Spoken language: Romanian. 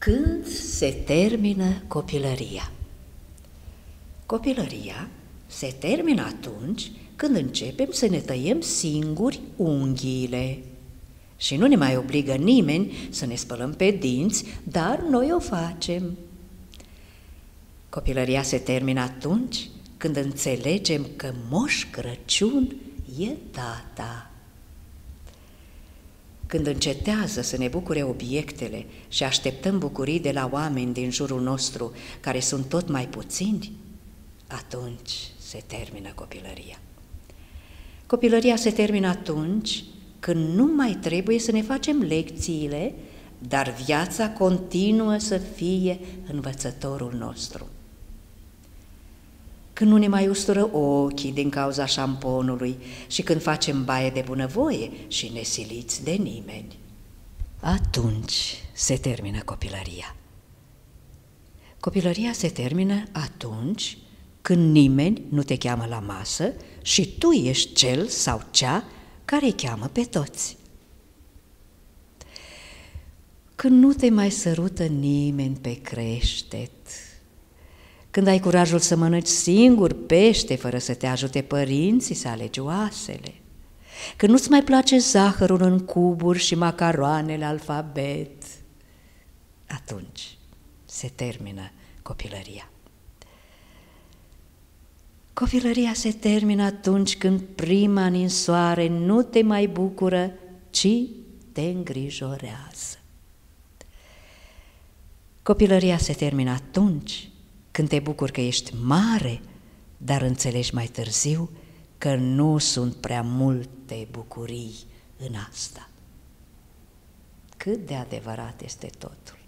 Când se termină copilăria? Copilăria se termină atunci când începem să ne tăiem singuri unghiile. Și nu ne mai obligă nimeni să ne spălăm pe dinți, dar noi o facem. Copilăria se termină atunci când înțelegem că Moș Crăciun e tata când încetează să ne bucure obiectele și așteptăm bucurii de la oameni din jurul nostru care sunt tot mai puțini, atunci se termină copilăria. Copilăria se termină atunci când nu mai trebuie să ne facem lecțiile, dar viața continuă să fie învățătorul nostru când nu ne mai ustură ochii din cauza șamponului și când facem baie de bunăvoie și ne siliți de nimeni. Atunci se termină copilăria. Copilăria se termină atunci când nimeni nu te cheamă la masă și tu ești cel sau cea care îi cheamă pe toți. Când nu te mai sărută nimeni pe creștet, când ai curajul să mănânci singur pește fără să te ajute părinții să alegi oasele, când nu-ți mai place zahărul în cuburi și macaroanele alfabet, atunci se termină copilăria. Copilăria se termină atunci când prima ninsoare nu te mai bucură, ci te îngrijorează. Copilăria se termină atunci când te bucuri că ești mare, dar înțelegi mai târziu că nu sunt prea multe bucurii în asta. Cât de adevărat este totul.